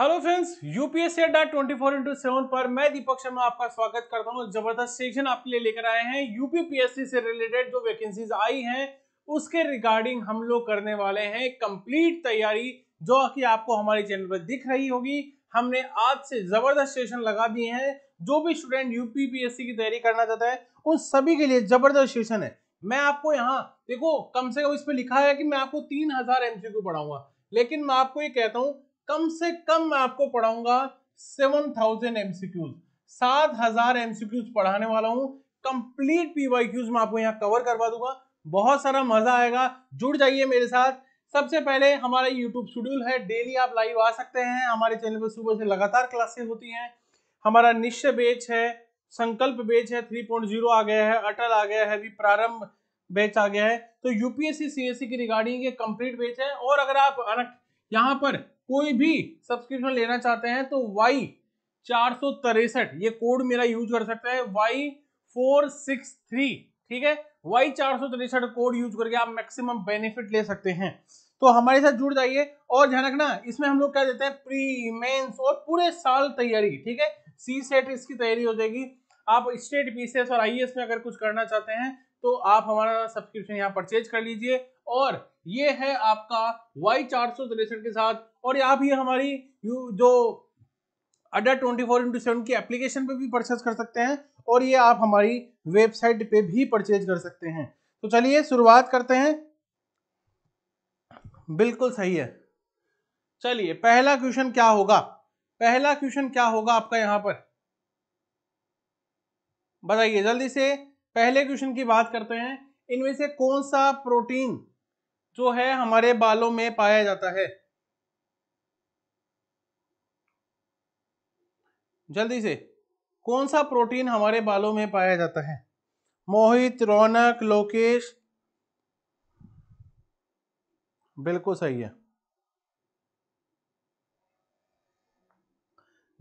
Hello friends UPSC dot twenty four into seven पर मैं दीपक शर्मा आपका स्वागत करता हूं जबरदस्त सेक्शन आपके लिए लेकर आए हैं यूपीपीएससी से रिलेटेड जो वैकेंसीज आई हैं उसके रिगार्डिंग हम लोग करने वाले हैं कंप्लीट तैयारी जो कि आपको हमारे चैनल पर दिख रही होगी हमने आज से जबरदस्त सेशन लगा दिए हैं जो भी स्टूडेंट यूपीपीएससी की तैयारी करना चाहता है उन सभी के लिए जबरदस्त सेशन है मैं आपको यहाँ देखो कम से कम इस पर लिखा है कि मैं आपको तीन हजार एमसीक्यू पढ़ाऊंगा लेकिन मैं आपको ये कहता हूँ कम से कम मैं आपको पढ़ाऊंगा सेवन थाउजेंड एमसीक्यूज सात हजार एमसीक्यूज पढ़ाने वाला हूं कंप्लीट पीवाईक्यूज मैं आपको यहाँ कवर करवा दूंगा बहुत सारा मजा आएगा जुड़ जाइए मेरे साथ सबसे पहले हमारा यूट्यूब शेड्यूल है डेली आप लाइव आ सकते हैं हमारे चैनल पर सुबह से लगातार क्लासेस होती हैं हमारा निश्चय बेच है संकल्प बेच है थ्री पॉइंट जीरो आ गया है अटल आ गया है अभी प्रारंभ बेच आ गया है तो यूपीएससी सीएससी की रिगार्डिंग ये कंप्लीट बेच है और अगर आप यहाँ पर कोई भी सब्सक्रिप्शन लेना चाहते हैं तो वाई चार सौ ये कोड मेरा यूज कर सकते हैं वाई फोर सिक्स थ्री ठीक है वाई चार सौ तिरसठ कोड यूज करके आप मैक्सिमम बेनिफिट ले सकते हैं तो हमारे साथ जुड़ जाइए और ध्यान रखना इसमें हम लोग क्या देते हैं प्री मेंस और पूरे साल तैयारी ठीक है सी सेट इसकी तैयारी हो जाएगी आप स्टेट पीसीएस और आईएएस में अगर कुछ करना चाहते हैं तो आप हमारा सब्सक्रिप्शन यहाँ परचेज कर लीजिए और ये है आपका वाई चार सौ सॉल्यूशन के साथ और यहाँ भी हमारी जो Adda twenty four into seven की एप्लीकेशन पे भी परचेज कर सकते हैं और ये आप हमारी वेबसाइट पे भी परचेज कर सकते हैं तो चलिए शुरुआत करते हैं बिल्कुल सही है चलिए पहला क्वेश्चन क्या होगा पहला क्वेश्चन क्या होगा आपका यहाँ पर बताइए जल्दी से पहले क्वेश्चन की बात करते हैं इनमें से कौन सा प्रोटीन जो है हमारे बालों में पाया जाता है जल्दी से कौन सा प्रोटीन हमारे बालों में पाया जाता है मोहित रौनक लोकेश बिल्कुल सही है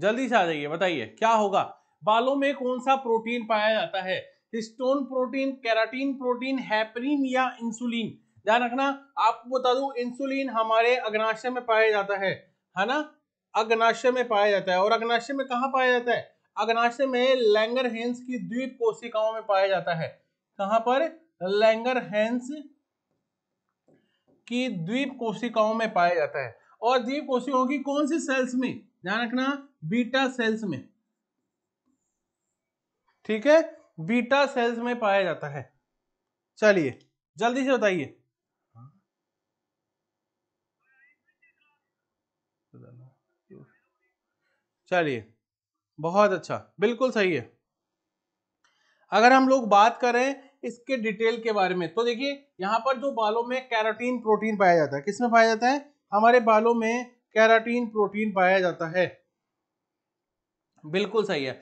जल्दी से आ जाइए बताइए क्या होगा बालों में कौन सा प्रोटीन पाया जाता है histone protein keratin protein heparin या इंसुलिन ध्यान रखना आपको बता दूं इंसुलिन हमारे अग्नाशय में पाया जाता है है ना अग्नाशय में पाया जाता है और अग्नाशय में कहा पाया जाता है अग्नाशय में लैंगर हेंस की द्वीप कोशिकाओं में पाया जाता है कहा पर लैंगर हेंस की द्वीप कोशिकाओं में पाया जाता है और द्वीप कोशिकाओं की कौन सी सेल्स में ध्यान रखना बीटा सेल्स में ठीक है बीटा सेल्स में पाया जाता है चलिए जल्दी से बताइए चलिए बहुत अच्छा बिल्कुल सही है अगर हम लोग बात करें इसके डिटेल के बारे में तो देखिए यहाँ पर जो बालों में कैराटीन प्रोटीन पाया जाता है किसमें पाया जाता है हमारे बालों में कैराटीन प्रोटीन पाया जाता है बिल्कुल सही है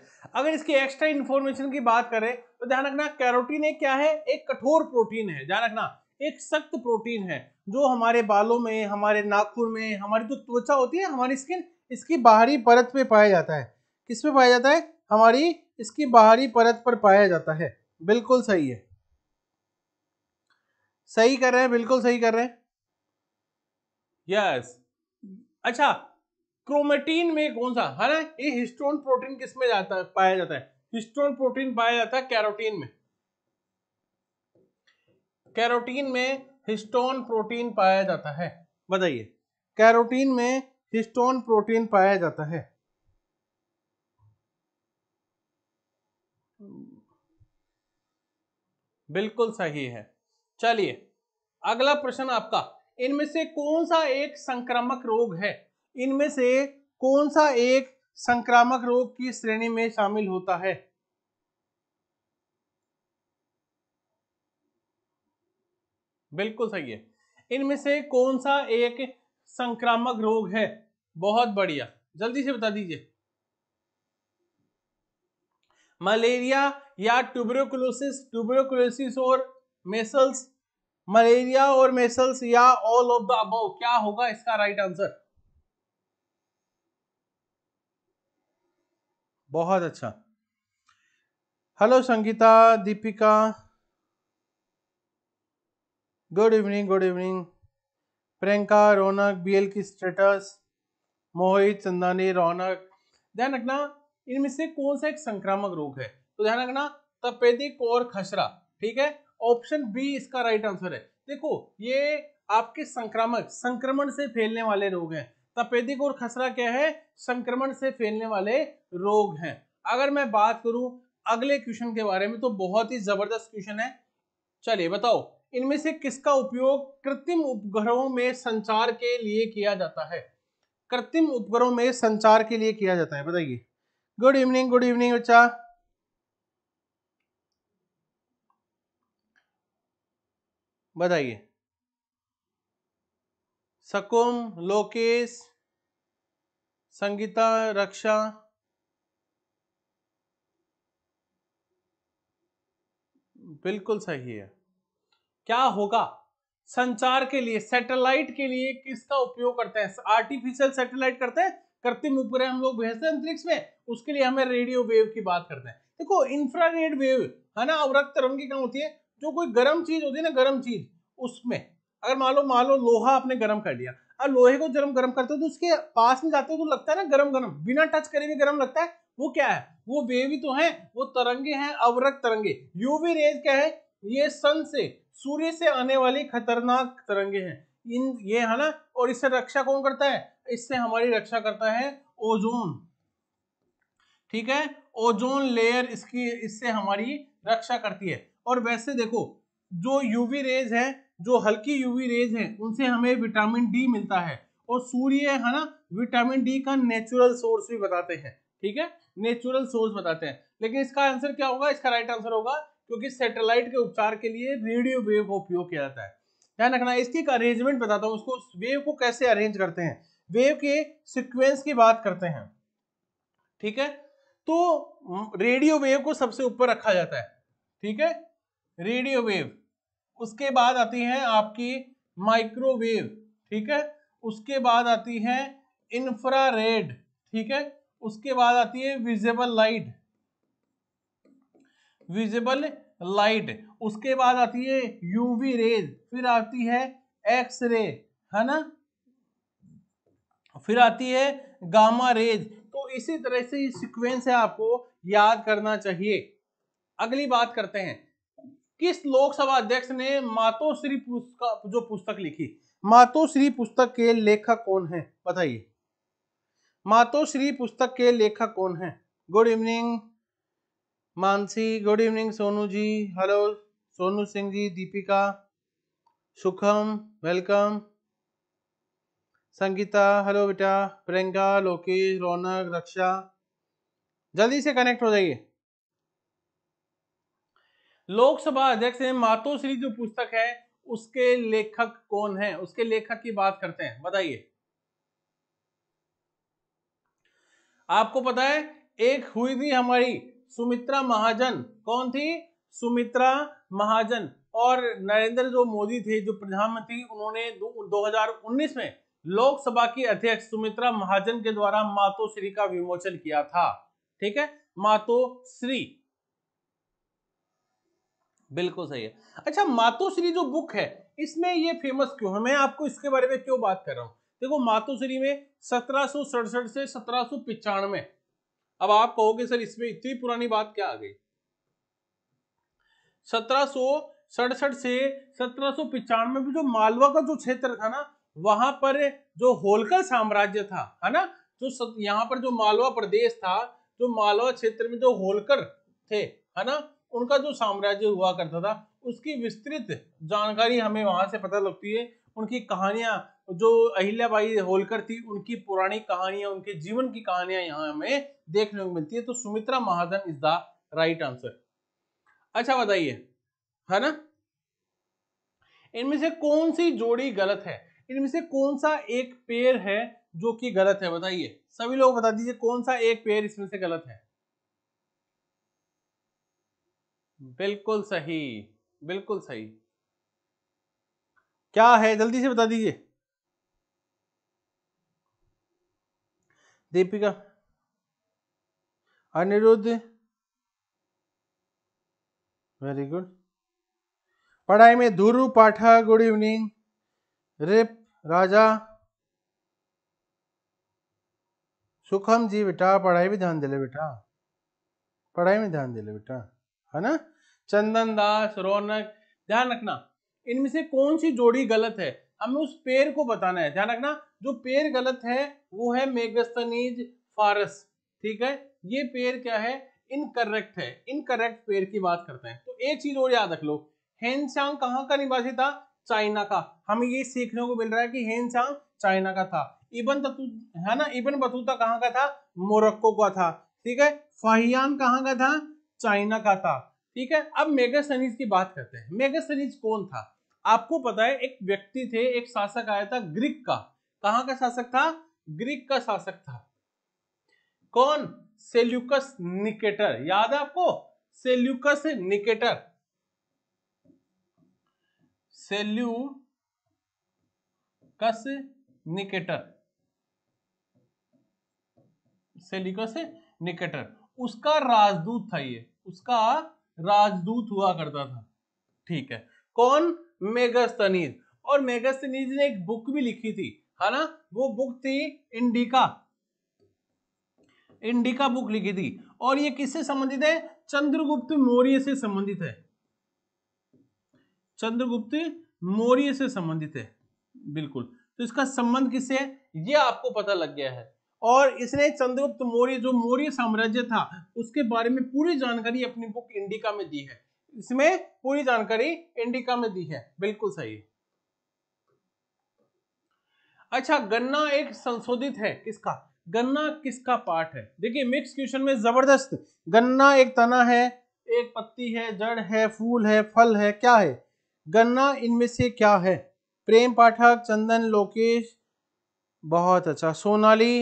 अगर इसके एक्स्ट्रा इंफॉर्मेशन की बात करें तो ध्यान रखना कैरोटीन एक क्या है एक कठोर प्रोटीन है ध्यान रखना एक सख्त प्रोटीन है जो हमारे बालों में हमारे नाखून में हमारी जो तो त्वचा होती है हमारी स्किन इसकी बाहरी परत पे पाया जाता है किस पे पाया जाता है हमारी इसकी बाहरी परत पर पाया जाता है बिल्कुल सही है सही कर रहे हैं बिल्कुल सही कर रहे हैं यस अच्छा क्रोमेटीन में कौन सा है हाँ ना ये हिस्टोन प्रोटीन किस में जाता है पाया जाता है हिस्टोन प्रोटीन पाया जाता है कैरोटीन में कैरोटीन में हिस्टोन प्रोटीन पाया जाता है बताइए कैरोटीन में हिस्टोन प्रोटीन पाया जाता है बिल्कुल सही है चलिए अगला प्रश्न आपका इनमें से कौन सा एक संक्रामक रोग है इनमें से कौन सा एक संक्रामक रोग की श्रेणी में शामिल होता है बिल्कुल सही है इनमें से कौन सा एक संक्रामक रोग है बहुत बढ़िया जल्दी से बता दीजिए मलेरिया या ट्यूबरोकुलोसिस ट्यूबरोकुलोसिस और मेसल्स मलेरिया और मेसल्स या ऑल ऑफ द अब क्या होगा इसका राइट आंसर बहुत अच्छा hello Sangeeta Deepika good evening good evening Priyanka Raunak BL की स्टेटस मोहित चंदानी रौनक ध्यान रखना इनमें से कौन सा एक संक्रामक रोग है तो ध्यान रखना तपेदिक और खसरा ठीक है ऑप्शन बी इसका राइट आंसर है देखो ये आपके संक्रामक संक्रमण से फैलने वाले रोग हैं तपेदिक और खसरा क्या है संक्रमण से फैलने वाले रोग हैं अगर मैं बात करूं अगले क्वेश्चन के बारे में तो बहुत ही जबरदस्त क्वेश्चन है चलिए बताओ इनमें से किसका उपयोग कृत्रिम उपग्रहों में संचार के लिए किया जाता है कृत्रिम उपग्रहों में संचार के लिए किया जाता है बताइए गुड इवनिंग गुड इवनिंग बच्चा बताइए सकुम लोकेश संगीता रक्षा बिल्कुल सही है क्या होगा संचार के लिए सैटेलाइट के लिए किसका उपयोग करते हैं आर्टिफिशियल सैटेलाइट करते हैं कृत्रिम उपग्रह हम लोग भेजते हैं अंतरिक्ष में उसके लिए हमें रेडियो वेव की बात करते हैं देखो इंफ्रारेड वेव है ना अवरक्त तरंगी क्या होती है जो कोई गर्म चीज होती है ना गर्म चीज उसमें अगर मान लो मान लो लोहा आपने गर्म कर लिया अब लोहे को गर्म गर्म करते हो तो उसके पास में जाते हो तो लगता है ना गर्म गर्म बिना टच करे भी गर्म लगता है वो क्या है वो वेव ही तो है वो तरंगे हैं अवरक्त तरंगे यूवी रेज क्या है ये सन से सूर्य से आने वाली खतरनाक तरंगे हैं इन ये है ना और इससे रक्षा कौन करता है इससे हमारी रक्षा करता है ओजोन ठीक है ओजोन लेयर इसकी इससे हमारी रक्षा करती है और वैसे देखो जो यूवी रेज है जो हल्की यूवी रेज है उनसे हमें विटामिन डी मिलता है और सूर्य है ना विटामिन डी का नेचुरल सोर्स भी बताते हैं ठीक है नेचुरल सोर्स बताते हैं लेकिन इसका आंसर क्या होगा इसका राइट आंसर होगा क्योंकि सैटेलाइट के उपचार के लिए रेडियो वेव का उपयोग किया जाता है ध्यान रखना इसकी एक अरेंजमेंट बताता हूँ उसको वेव को कैसे अरेंज करते हैं वेव के सिक्वेंस की बात करते हैं ठीक है तो रेडियो वेव को सबसे ऊपर रखा जाता है ठीक है रेडियो वेव उसके बाद आती है आपकी माइक्रोवेव ठीक है उसके बाद आती है इंफ्रा ठीक है उसके बाद आती है विजिबल लाइट विजिबल लाइट उसके बाद आती है यूवी रेज फिर आती है एक्स रे है ना फिर आती है गामा रेज तो इसी तरह से सीक्वेंस है आपको याद करना चाहिए अगली बात करते हैं किस लोकसभा अध्यक्ष ने मातोश्री पुस्तक जो पुस्तक लिखी मातोश्री पुस्तक के लेखक कौन है बताइए मातोश्री पुस्तक के लेखक कौन है good evening Mansi good evening Sonu ji hello Sonu Singh ji Deepika Sukham welcome Sangeeta hello बेटा प्रियंका लोकेश रौनक रक्षा जल्दी से कनेक्ट हो जाइए लोकसभा अध्यक्ष मातोश्री जो पुस्तक है उसके लेखक कौन है उसके लेखक की बात करते हैं बताइए आपको पता है एक हुई थी हमारी सुमित्रा महाजन कौन थी सुमित्रा महाजन और नरेंद्र जो मोदी थे जो प्रधानमंत्री उन्होंने 2019 में लोकसभा की अध्यक्ष सुमित्रा महाजन के द्वारा मातोश्री का विमोचन किया था ठीक है मातोश्री बिल्कुल सही है अच्छा मातोश्री जो बुक है इसमें ये फेमस क्यों है मैं आपको इसके बारे में क्यों बात कर रहा हूँ देखो मातोश्री में सत्रह से सत्रह अब आप कहोगे सर इसमें इतनी पुरानी बात क्या आ गई सत्रह सड़सठ से सत्रह में भी जो मालवा का जो क्षेत्र था ना वहां पर जो होलकर साम्राज्य था है ना जो यहाँ पर जो मालवा प्रदेश था जो मालवा क्षेत्र में जो होलकर थे है ना उनका जो साम्राज्य हुआ करता था उसकी विस्तृत जानकारी हमें वहां से पता लगती है उनकी कहानियां जो अहिल्याबाई होलकर थी उनकी पुरानी कहानियां उनके जीवन की कहानियां यहाँ हमें देखने को मिलती है तो Sumitra Mahajan is the right answer अच्छा बताइए है ना इनमें से कौन सी जोड़ी गलत है इनमें से कौन सा एक पेयर है जो कि गलत है बताइए सभी लोग बता दीजिए कौन सा एक पेयर इसमें से गलत है बिल्कुल सही बिल्कुल सही क्या है जल्दी से बता दीजिए दीपिका अनिरुद्ध वेरी गुड पढ़ाई में धुरु पाठा गुड इवनिंग रिप राजा सुखम जी बेटा पढ़ाई भी ध्यान ले बेटा पढ़ाई में ध्यान ले बेटा है ना चंदन दास रौनक ध्यान रखना इनमें से कौन सी जोड़ी गलत है हमें उस पेड़ को बताना है ध्यान रखना जो पेयर गलत है वो है मेगस्तनीज फारस ठीक है ये पेयर क्या है इनकरेक्ट है इनकरेक्ट पेयर की बात करते हैं तो एक चीज और याद रख लो हेनशांग कहाँ का निवासी था चाइना का हमें ये सीखने को मिल रहा है कि हेनशांग चाइना का था इबन ततु है ना इबन बतूता कहाँ का था मोरक्को का था ठीक है फाहियान कहाँ का था चाइना का था ठीक है अब मेगा की बात करते हैं मेगा कौन था आपको पता है एक व्यक्ति थे एक शासक आया था ग्रीक का कहां का शासक था ग्रीक का शासक था कौन सेल्यूकस निकेटर याद है आपको Seleucus Nicator Seleucus Nicator Seleucus Nicator उसका राजदूत था ये उसका राजदूत हुआ करता था ठीक है कौन मेगस्तनीज और मेगस्तनीज ने एक बुक भी लिखी थी है हाँ ना वो बुक थी इंडिका इंडिका बुक लिखी थी और ये किससे संबंधित है चंद्रगुप्त मौर्य से संबंधित है चंद्रगुप्त मौर्य से संबंधित है बिल्कुल तो इसका संबंध किससे है ये आपको पता लग गया है और इसने चंद्रगुप्त मौर्य जो मौर्य साम्राज्य था उसके बारे में पूरी जानकारी अपनी बुक इंडिका में दी है इसमें पूरी जानकारी इंडिका में दी है बिल्कुल सही है अच्छा गन्ना एक संशोधित है किसका गन्ना किसका पार्ट है देखिए मिक्स क्वेश्चन में जबरदस्त गन्ना एक तना है एक पत्ती है जड़ है फूल है फल है क्या है गन्ना इनमें से क्या है प्रेम पाठक चंदन लोकेश बहुत अच्छा सोनाली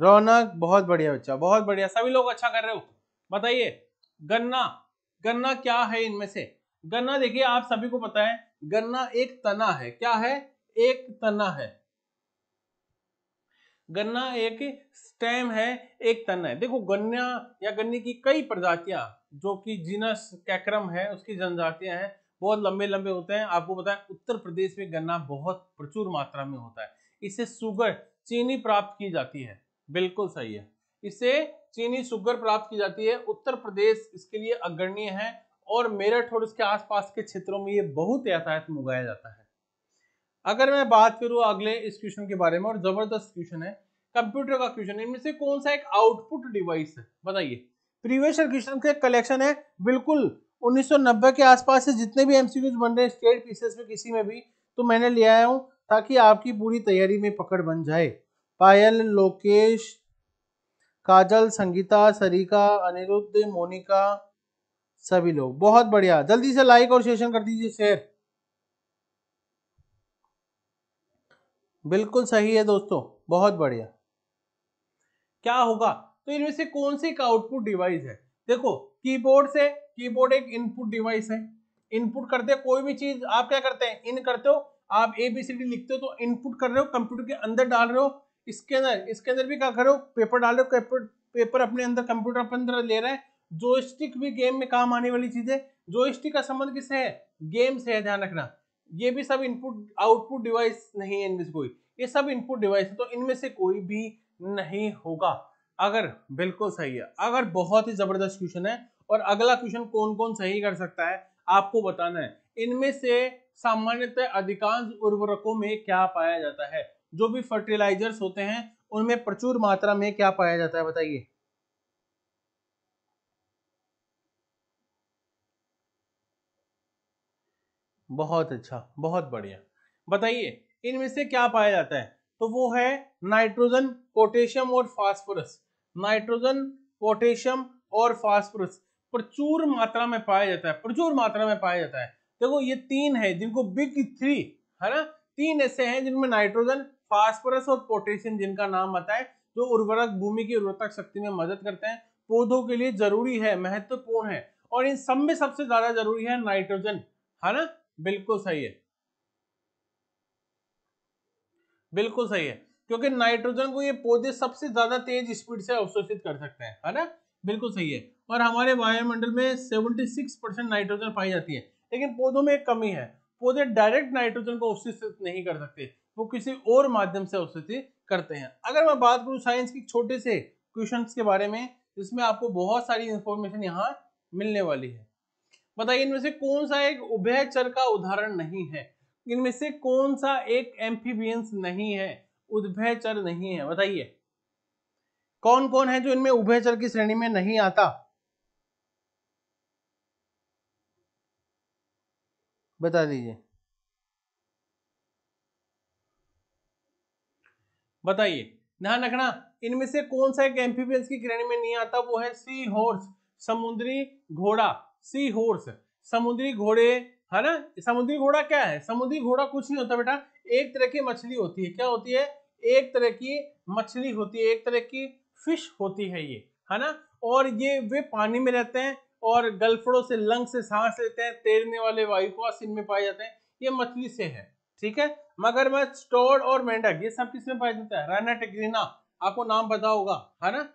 रौनक बहुत बढ़िया बच्चा बहुत बढ़िया सभी लोग अच्छा कर रहे हो बताइए गन्ना गन्ना क्या है इनमें से गन्ना देखिए आप सभी को पता है गन्ना एक तना है क्या है एक तना है गन्ना एक स्टेम है एक तना है देखो गन्ना या गन्ने की कई प्रजातियां जो कि जीनस कैक्रम है उसकी जनजातियां हैं बहुत लंबे लंबे होते हैं आपको बताएं उत्तर प्रदेश में गन्ना बहुत प्रचुर मात्रा में होता है इससे सुगर चीनी प्राप्त की जाती है बिल्कुल सही है इससे चीनी सुगर प्राप्त की जाती है उत्तर प्रदेश इसके लिए अग्रणीय है और मेरठ और इसके आसपास के क्षेत्रों में ये बहुत यातायात उगाया जाता है अगर मैं बात करूं अगले इस क्वेश्चन के बारे में और ज़बरदस्त क्वेश्चन है कंप्यूटर का क्वेश्चन इनमें से कौन सा एक आउटपुट डिवाइस है बताइए प्रीवियस क्वेश्चन के कलेक्शन है बिल्कुल 1990 के आसपास से जितने भी एमसीक्यूज बन रहे हैं स्टेट पीसेस में किसी में भी तो मैंने ले आया हूँ ताकि आपकी पूरी तैयारी में पकड़ बन जाए पायल लोकेश काजल संगीता सरिका अनिरुद्ध मोनिका सभी लोग बहुत बढ़िया जल्दी से लाइक और सेशन कर दीजिए शेयर बिल्कुल सही है दोस्तों बहुत बढ़िया क्या होगा तो इनमें से कौन सी एक आउटपुट डिवाइस है देखो कीबोर्ड से कीबोर्ड एक इनपुट डिवाइस है इनपुट करते कोई भी चीज आप क्या करते हैं इन करते हो आप ए बी सी डी लिखते हो तो इनपुट कर रहे हो कंप्यूटर के अंदर डाल रहे हो इसके स्कैनर भी क्या कर रहे हो पेपर डाल रहे हो पेपर अपने अंदर कंप्यूटर अपने अंदर ले रहे हैं जोस्टिक भी गेम में काम आने वाली चीज है जोस्टिक का संबंध किससे है गेम से है ध्यान रखना ये भी सब इनपुट आउटपुट डिवाइस नहीं है इनमें से कोई ये सब इनपुट डिवाइस है तो इनमें से कोई भी नहीं होगा अगर बिल्कुल सही है अगर बहुत ही जबरदस्त क्वेश्चन है और अगला क्वेश्चन कौन कौन सही कर सकता है आपको बताना है इनमें से सामान्यतः अधिकांश उर्वरकों में क्या पाया जाता है जो भी फर्टिलाइजर्स होते हैं उनमें प्रचुर मात्रा में क्या पाया जाता है बताइए बहुत अच्छा बहुत बढ़िया बताइए इनमें से क्या पाया जाता है तो वो है नाइट्रोजन पोटेशियम और फास्फोरस नाइट्रोजन पोटेशियम और फास्फोरस प्रचुर मात्रा में पाया जाता है प्रचुर मात्रा में पाया जाता है देखो ये तीन है जिनको बिग थ्री है ना तीन ऐसे हैं जिनमें नाइट्रोजन फास्फोरस और पोटेशियम जिनका नाम आता है जो उर्वरक भूमि की उर्वरक शक्ति में मदद करते हैं पौधों के लिए जरूरी है महत्वपूर्ण है और इन सब में सबसे ज्यादा जरूरी है नाइट्रोजन है ना बिल्कुल सही है बिल्कुल सही है क्योंकि नाइट्रोजन को ये पौधे सबसे ज्यादा तेज स्पीड से अवशोषित कर सकते हैं है ना बिल्कुल सही है और हमारे वायुमंडल में 76 परसेंट नाइट्रोजन पाई जाती है लेकिन पौधों में एक कमी है पौधे डायरेक्ट नाइट्रोजन को अवशोषित नहीं कर सकते वो किसी और माध्यम से अवशोषित करते हैं अगर मैं बात करूँ साइंस की छोटे से क्वेश्चन के बारे में जिसमें आपको बहुत सारी इंफॉर्मेशन यहाँ मिलने वाली है बताइए इनमें से कौन सा एक उभयचर का उदाहरण नहीं है इनमें से कौन सा एक एम्फीबियंस नहीं है उद्भयचर नहीं है बताइए कौन कौन है जो इनमें उभयचर की श्रेणी में नहीं आता बता दीजिए बताइए ध्यान रखना इनमें से कौन सा एक एम्फीबियंस की श्रेणी में नहीं आता वो है सी हॉर्स समुद्री घोड़ा सी होर्स समुद्री घोड़े है ना समुद्री घोड़ा क्या है समुद्री घोड़ा कुछ नहीं होता बेटा एक तरह की मछली होती है क्या होती है एक तरह की मछली होती है एक तरह की फिश होती है ये है ना और ये वे पानी में रहते हैं और गलफड़ों से लंग से सांस लेते हैं तैरने वाले वायु आसिन इनमें पाए जाते हैं ये मछली से है ठीक है मगरमच्छ टोड और मेंढक ये सब किसमें पाया जाता है रैना टेग्रीना आपको नाम पता होगा है ना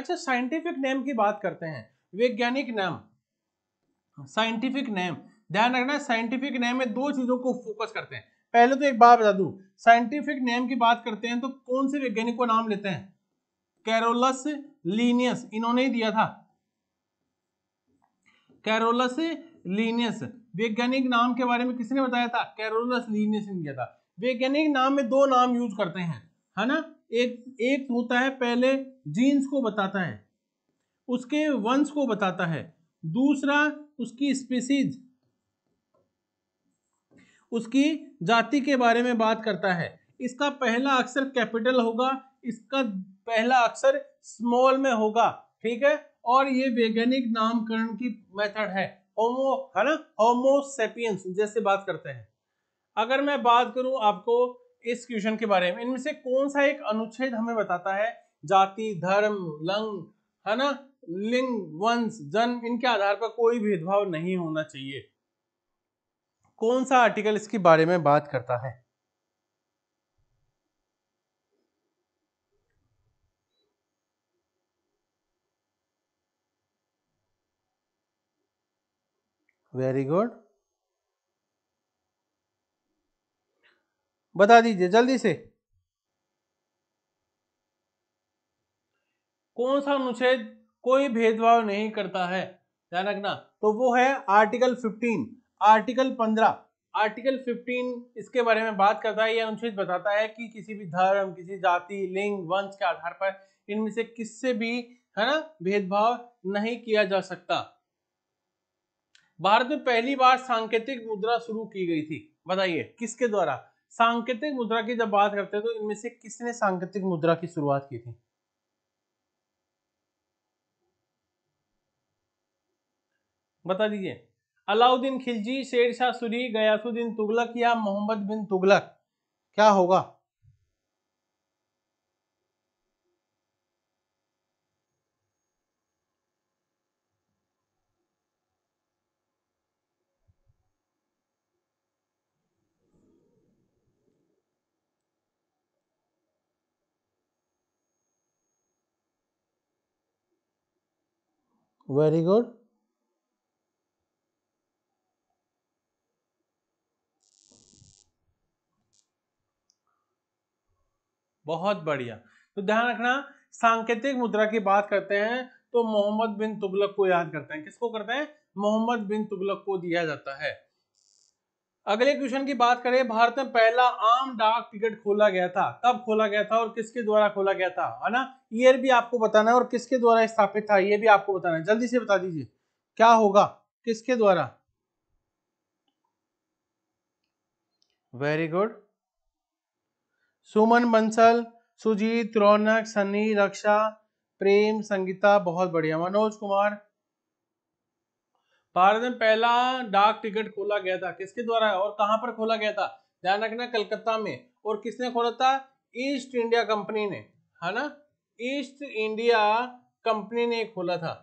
अच्छा साइंटिफिक नेम की बात करते हैं वैज्ञानिक नाम साइंटिफिक नेम ध्यान रखना साइंटिफिक नेम में दो चीजों को फोकस करते हैं पहले तो एक बात बता दू साइंटिफिक नेम की बात करते हैं तो कौन से वैज्ञानिक को नाम लेते हैं कैरोलस लीनियस इन्होंने ही दिया था कैरोलस लीनियस वैज्ञानिक नाम के बारे में किसने बताया था कैरोलस लीनियस ने दिया था वैज्ञानिक नाम में दो नाम यूज करते हैं है ना एक एक होता है पहले जीन्स को बताता है उसके वंश को बताता है दूसरा उसकी स्पीसीज उसकी जाति के बारे में बात करता है इसका पहला अक्षर कैपिटल होगा इसका पहला अक्षर स्मॉल में होगा ठीक है और ये वैज्ञानिक नामकरण की मेथड है होमो है ना होमोसेपियंस जैसे बात करते हैं अगर मैं बात करूं आपको इस क्वेश्चन के बारे में इनमें से कौन सा एक अनुच्छेद हमें बताता है जाति धर्म लंग है ना लिंग वंश जन्म इनके आधार पर कोई भेदभाव नहीं होना चाहिए कौन सा आर्टिकल इसके बारे में बात करता है वेरी गुड बता दीजिए जल्दी से कौन सा अनुच्छेद कोई भेदभाव नहीं करता है ध्यान रखना तो वो है आर्टिकल 15 आर्टिकल 15 आर्टिकल 15 इसके बारे में बात करता है या अनुच्छेद बताता है कि किसी भी धर्म किसी जाति लिंग वंश के आधार पर इनमें से किससे भी है ना भेदभाव नहीं किया जा सकता भारत में पहली बार सांकेतिक मुद्रा शुरू की गई थी बताइए किसके द्वारा सांकेतिक मुद्रा की जब बात करते हैं तो इनमें से किसने सांकेतिक मुद्रा की शुरुआत की थी बता दीजिए अलाउद्दीन खिलजी शेर शाह सूरी गयासुद्दीन तुगलक या मोहम्मद बिन तुगलक क्या होगा वेरी गुड बहुत बढ़िया तो ध्यान रखना सांकेतिक मुद्रा की बात करते हैं तो मोहम्मद बिन तुगलक को याद करते हैं किसको करते हैं मोहम्मद बिन तुगलक को दिया जाता है अगले क्वेश्चन की बात करें भारत में पहला आम डाक टिकट खोला गया था कब खोला गया था और किसके द्वारा खोला गया था है ना ये भी आपको बताना है और किसके द्वारा स्थापित था ये भी आपको बताना है जल्दी से बता दीजिए क्या होगा किसके द्वारा वेरी गुड सुमन बंसल सुजीत रौनक सनी रक्षा प्रेम संगीता बहुत बढ़िया मनोज कुमार भारत में पहला डाक टिकट खोला गया था किसके द्वारा और कहां पर खोला गया था ध्यान रखना कलकत्ता में और किसने खोला था ईस्ट इंडिया कंपनी ने है ना ईस्ट इंडिया कंपनी ने खोला था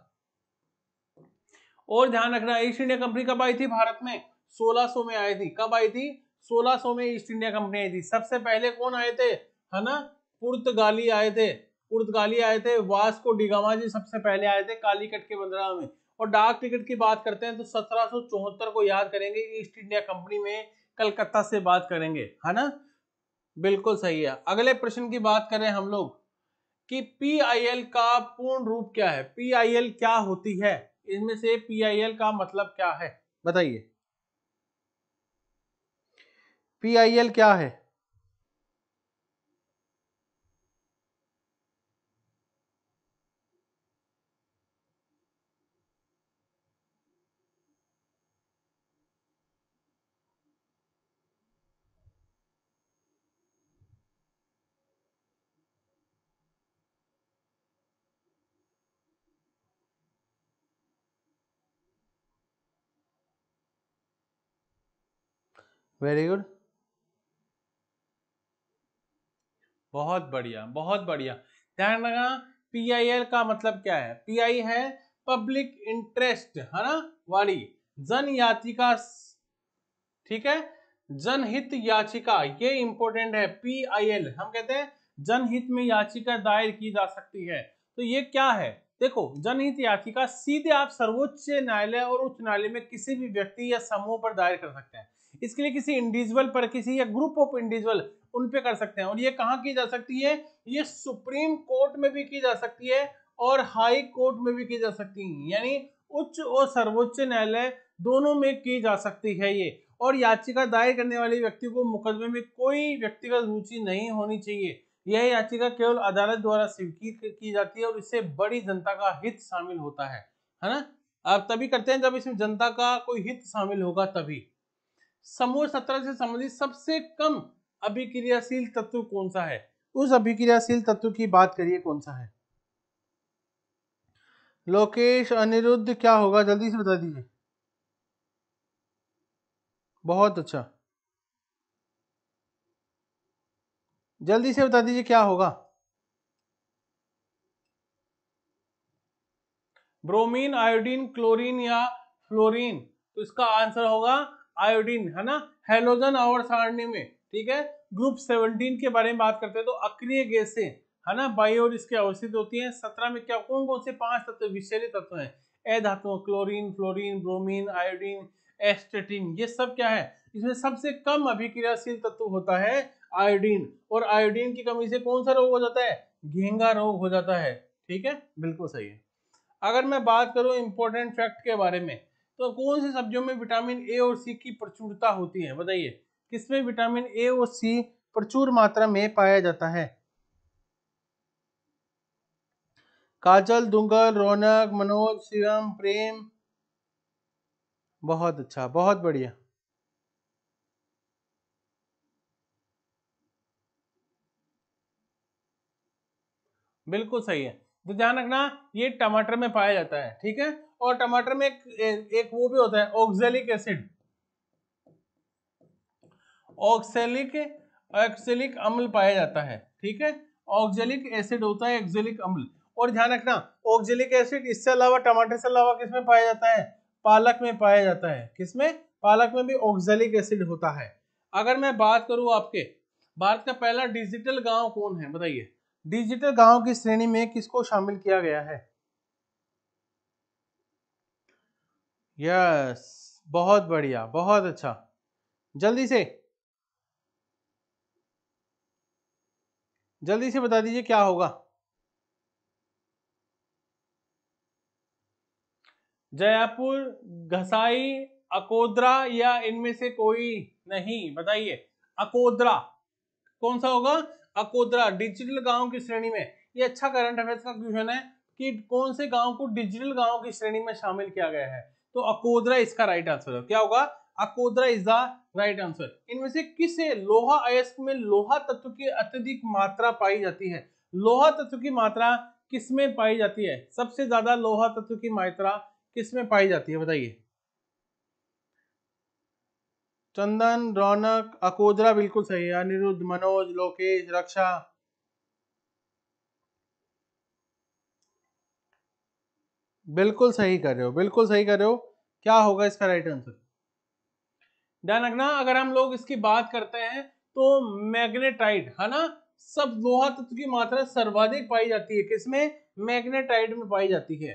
और ध्यान रखना ईस्ट इंडिया कंपनी कब आई थी भारत में 1600 में आई थी कब आई थी 1600 में ईस्ट इंडिया कंपनी आई थी सबसे पहले कौन आए थे है ना पुर्तगाली आए थे पुर्तगाली आए थे वास्को डिगामा जी सबसे पहले आए थे कालीकट के बंदरा में और डाक टिकट की बात करते हैं तो सत्रह को याद करेंगे ईस्ट इंडिया कंपनी में कलकत्ता से बात करेंगे है ना बिल्कुल सही है अगले प्रश्न की बात करें हम लोग कि पीआईएल का पूर्ण रूप क्या है पीआईएल क्या होती है इनमें से पीआईएल का मतलब क्या है बताइए पीआईएल क्या है वेरी गुड बहुत बढ़िया बहुत बढ़िया ध्यान रखना पीआईएल का मतलब क्या है पीआई है पब्लिक इंटरेस्ट है ना वाली जन याचिका ठीक है जनहित याचिका ये इंपॉर्टेंट है पीआईएल हम कहते हैं जनहित में याचिका दायर की जा सकती है तो ये क्या है देखो जनहित याचिका सीधे आप सर्वोच्च न्यायालय और उच्च न्यायालय में किसी भी व्यक्ति या समूह पर दायर कर सकते हैं इसके लिए किसी इंडिविजुअल पर किसी या ग्रुप ऑफ इंडिविजुअल उन पे कर सकते हैं और ये कहाँ की जा सकती है ये सुप्रीम कोर्ट में भी की जा सकती है और हाई कोर्ट में भी की जा सकती है यानी उच्च और सर्वोच्च न्यायालय दोनों में की जा सकती है ये और याचिका दायर करने वाले व्यक्ति को मुकदमे में कोई व्यक्तिगत रुचि नहीं होनी चाहिए यह याचिका केवल अदालत द्वारा स्वीकृत की जाती है और इससे बड़ी जनता का हित शामिल होता है है ना आप तभी करते हैं जब इसमें जनता का कोई हित शामिल होगा तभी समूह सत्रह से संबंधित सबसे कम अभिक्रियाशील तत्व कौन सा है उस अभिक्रियाशील तत्व की बात करिए कौन सा है लोकेश अनिरुद्ध क्या होगा जल्दी से बता दीजिए बहुत अच्छा जल्दी से बता दीजिए क्या होगा ब्रोमीन आयोडीन क्लोरीन या फ्लोरीन तो इसका आंसर होगा आयोडीन है ना हेलोजन और सारणी में ठीक है ग्रुप सेवनटीन के बारे में बात करते हैं तो अक्रिय गैसें है ना बाई और इसके अवस्थित होती हैं सत्रह में क्या कौन कौन से पांच तत्व विषैले तत्व हैं ए धातु chlorine fluorine bromine iodine astatine ये सब क्या है इसमें सबसे कम अभिक्रियाशील तत्व होता है आयोडीन और आयोडीन की कमी से कौन सा रोग हो जाता है घेंगा रोग हो जाता है ठीक है बिल्कुल सही है अगर मैं बात करूं इंपॉर्टेंट फैक्ट के बारे में तो कौन सी सब्जियों में विटामिन ए और सी की प्रचुरता होती है बताइए किसमें विटामिन ए और सी प्रचुर मात्रा में पाया जाता है काजल दुंगल रौनक मनोज शिवम प्रेम बहुत अच्छा बहुत बढ़िया बिल्कुल सही है तो ध्यान रखना ये टमाटर में पाया जाता है ठीक है और टमाटर में एक, एक वो भी होता है ऑक्जेलिक एसिड ऑक्सेलिक ऑक्सेलिक अम्ल पाया जाता है ठीक है ऑक्जेलिक एसिड होता है एक्जेलिक अम्ल और ध्यान रखना ऑक्जेलिक एसिड इससे अलावा टमाटर से अलावा किसमें पाया जाता है पालक में पाया जाता है किसमें पालक में भी ऑक्जेलिक एसिड होता है अगर मैं बात करूँ आपके भारत का पहला डिजिटल गांव कौन है बताइए डिजिटल गांव की श्रेणी में किसको शामिल किया गया है यस बहुत बढ़िया बहुत अच्छा जल्दी से जल्दी से बता दीजिए क्या होगा जयापुर घसाई अकोदरा या इनमें से कोई नहीं बताइए अकोदरा कौन सा होगा अकोदरा डिजिटल गांव की श्रेणी में ये अच्छा करंट अफेयर्स का क्वेश्चन है कि कौन से गांव को डिजिटल गांव की श्रेणी में शामिल किया गया है तो अकोदरा इसका राइट आंसर है क्या होगा Akodara is the right answer इनमें से किस लोहा अयस्क में लोहा तत्व की अत्यधिक मात्रा पाई जाती है लोहा तत्व की मात्रा किसमें पाई जाती है सबसे ज्यादा लोहा तत्व की मात्रा किसमें पाई जाती है बताइए चंदन रौनक अकोदरा बिल्कुल सही है अनिरुद्ध मनोज लोकेश रक्षा बिल्कुल सही कर रहे हो बिल्कुल सही कर रहे हो क्या होगा इसका राइट आंसर ध्यान रखना अगर हम लोग इसकी बात करते हैं तो मैग्नेटाइट है ना सब लोहा तत्व की मात्रा सर्वाधिक पाई जाती है किसमें मैग्नेटाइट में पाई जाती है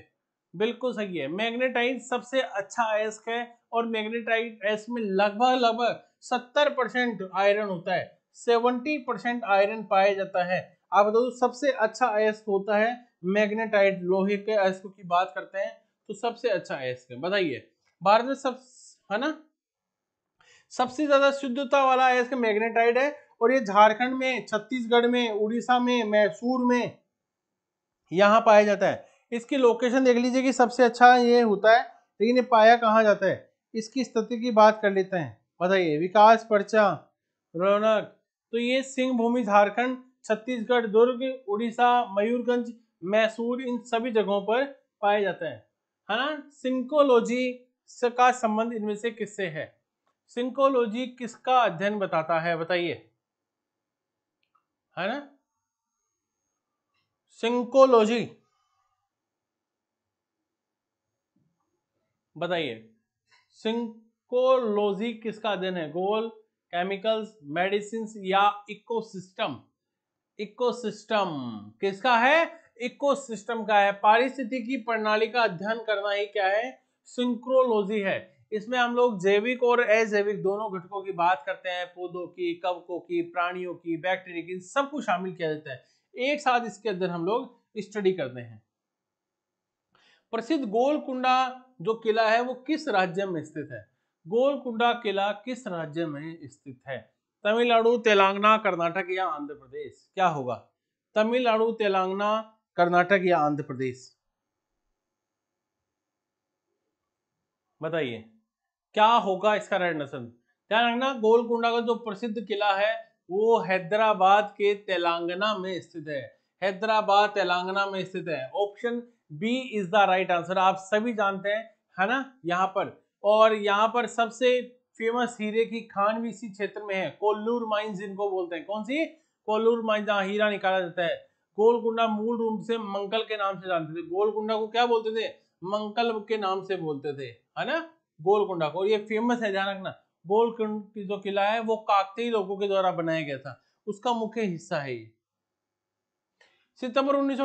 बिल्कुल सही है मैग्नेटाइट सबसे अच्छा अयस्क है और मैग्नेटाइट अयस्क में लगभग लगभग सत्तर परसेंट आयरन होता है सेवेंटी परसेंट आयरन पाया जाता है आप बताओ सबसे अच्छा अयस्क होता है मैग्नेटाइट लोहे के अयस्क की बात करते हैं तो सबसे अच्छा अयस्क है बताइए भारत में सब है ना सबसे ज़्यादा शुद्धता वाला है इसका मैग्नेटाइट है और ये झारखंड में छत्तीसगढ़ में उड़ीसा में मैसूर में यहाँ पाया जाता है इसकी लोकेशन देख लीजिए कि सबसे अच्छा ये होता है लेकिन ये पाया कहाँ जाता है इसकी स्थिति की बात कर लेते हैं बताइए विकास पर्चा रौनक तो ये सिंह भूमि झारखंड छत्तीसगढ़ दुर्ग उड़ीसा मयूरगंज मैसूर इन सभी जगहों पर पाया जाता है है हाँ, ना सिंकोलॉजी का संबंध इनमें से किससे है सिंकोलॉजी किसका अध्ययन बताता है बताइए है ना सिंकोलॉजी बताइए सिंकोलॉजी किसका अध्ययन है गोल केमिकल्स मेडिसिन या इकोसिस्टम इकोसिस्टम किसका है इकोसिस्टम का है पारिस्थितिकी प्रणाली का अध्ययन करना ही क्या है सिंक्रोलॉजी है इसमें हम लोग जैविक और अजैविक दोनों घटकों की बात करते हैं पौधों की कवकों की प्राणियों की बैक्टीरिया की सब कुछ शामिल किया जाता है एक साथ इसके अंदर हम लोग स्टडी करते हैं प्रसिद्ध गोलकुंडा जो किला है वो किस राज्य में स्थित है गोलकुंडा किला किस राज्य में स्थित है तमिलनाडु तेलंगाना कर्नाटक या आंध्र प्रदेश क्या होगा तमिलनाडु तेलंगाना कर्नाटक या आंध्र प्रदेश बताइए क्या होगा इसका राइट आंसर ध्यान रखना गोलकुंडा का जो प्रसिद्ध किला है वो हैदराबाद के तेलंगाना में स्थित है हैदराबाद तेलंगाना में स्थित है option B is the right answer आप सभी जानते हैं है ना यहाँ पर और यहाँ पर सबसे फेमस हीरे की खान भी इसी क्षेत्र में है कोल्लूर माइन जिनको बोलते हैं कौन सी कोल्लूर माइन जहाँ हीरा निकाला जाता है गोलकुंडा मूल रूप से मंगल के नाम से जानते थे गोलकुंडा को क्या बोलते थे मंगल के नाम से बोलते थे है ना गोलकुंडा को और ये फेमस है ध्यान रखना गोलकुंड जो किला है वो काकतेई लोगों के द्वारा बनाया गया था उसका मुख्य हिस्सा है ये सितंबर उन्नीस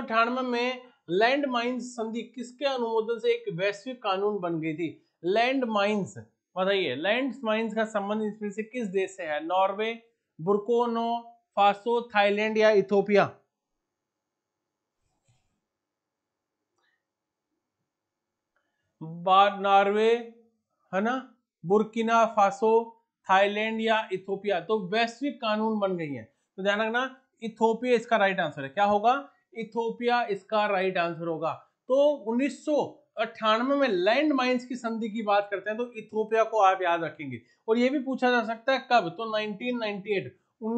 में लैंड माइंस संधि किसके अनुमोदन से एक वैश्विक कानून बन गई थी लैंड माइंस बताइए लैंड माइंस का संबंध इसमें से किस देश से है नॉर्वे बुरकोनो फासो थाईलैंड या इथोपिया बार नॉर्वे है ना बुर्किना फासो थाईलैंड या इथोपिया तो वैश्विक कानून बन गई है तो ध्यान रखना इथोपिया इसका राइट आंसर है क्या होगा इथोपिया इसका राइट आंसर होगा तो उन्नीस अट्ठानवे में लैंड माइंस की संधि की बात करते हैं तो इथोपिया को आप याद रखेंगे और यह भी पूछा जा सकता है कब तो 1998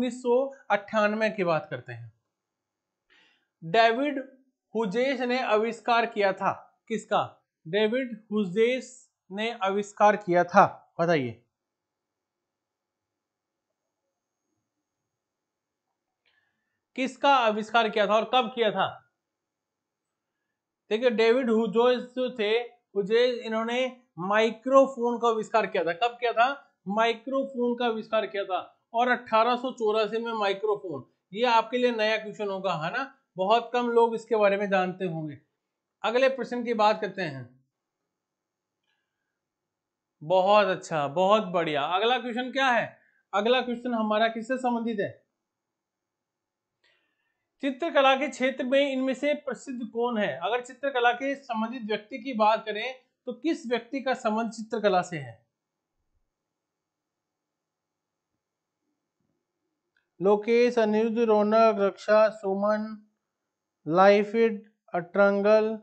1998 की बात करते हैं डेविड हुजेस ने आविष्कार किया था किसका डेविड हुजेस ने आविष्कार किया था बताइए किसका आविष्कार किया था और कब किया था देखिए डेविड जो थे हुजेस इन्होंने माइक्रोफोन का आविष्कार किया था कब किया था माइक्रोफोन का आविष्कार किया था और अठारह में माइक्रोफोन ये आपके लिए नया क्वेश्चन होगा है ना बहुत कम लोग इसके बारे में जानते होंगे अगले प्रश्न की बात करते हैं बहुत अच्छा बहुत बढ़िया अगला क्वेश्चन क्या है अगला क्वेश्चन हमारा किससे संबंधित है चित्रकला के क्षेत्र में इनमें से प्रसिद्ध कौन है अगर चित्रकला के संबंधित व्यक्ति की बात करें तो किस व्यक्ति का संबंध चित्रकला से है लोकेश अनिरुद्ध रौनक रक्षा सुमन लाइफिड अट्रंगल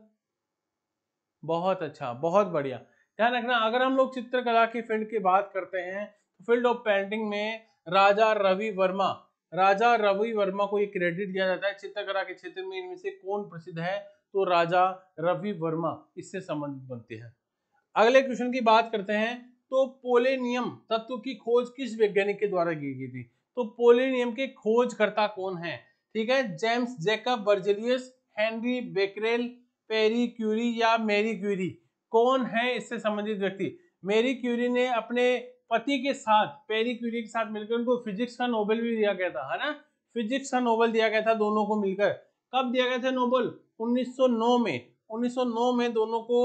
बहुत अच्छा बहुत बढ़िया ध्यान रखना अगर हम लोग चित्रकला की फील्ड की बात करते हैं तो फील्ड ऑफ पेंटिंग में राजा रवि वर्मा राजा रवि वर्मा को ये क्रेडिट दिया जाता है चित्रकला के क्षेत्र में इनमें से कौन प्रसिद्ध है तो राजा रवि वर्मा इससे संबंधित बनते हैं अगले क्वेश्चन की बात करते हैं तो पोलेनियम तत्व की खोज किस वैज्ञानिक के द्वारा की गई थी तो पोलेनियम के खोजकर्ता कौन है ठीक है James Jacob Berzelius Henry Becquerel Pierre Curie या मेरी क्यूरी कौन है इससे संबंधित व्यक्ति मेरी क्यूरी ने अपने पति के साथ पेरी क्यूरी के साथ मिलकर उनको फिजिक्स का नोबेल भी दिया गया था है ना फिजिक्स का नोबेल दिया गया था दोनों को मिलकर कब दिया गया था नोबेल 1909 में 1909 में दोनों को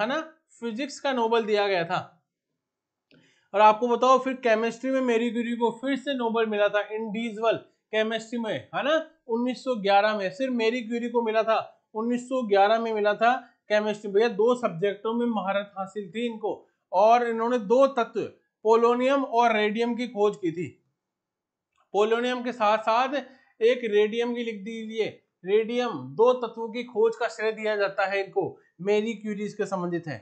है ना फिजिक्स का नोबेल दिया गया था और आपको बताओ फिर केमिस्ट्री में मेरी क्यूरी को फिर से नोबेल मिला था इंडिजल केमिस्ट्री में है ना 1911 में सिर्फ मेरी क्यूरी को मिला था 1911 में मिला था केमिस्ट्री भैया दो सब्जेक्टों में महारत हासिल थी इनको और इन्होंने दो तत्व पोलोनियम और रेडियम की खोज की थी पोलोनियम के साथ साथ एक रेडियम की लिख दीजिए रेडियम दो तत्वों की खोज का श्रेय दिया जाता है इनको मेरी क्यूरीज के संबंधित है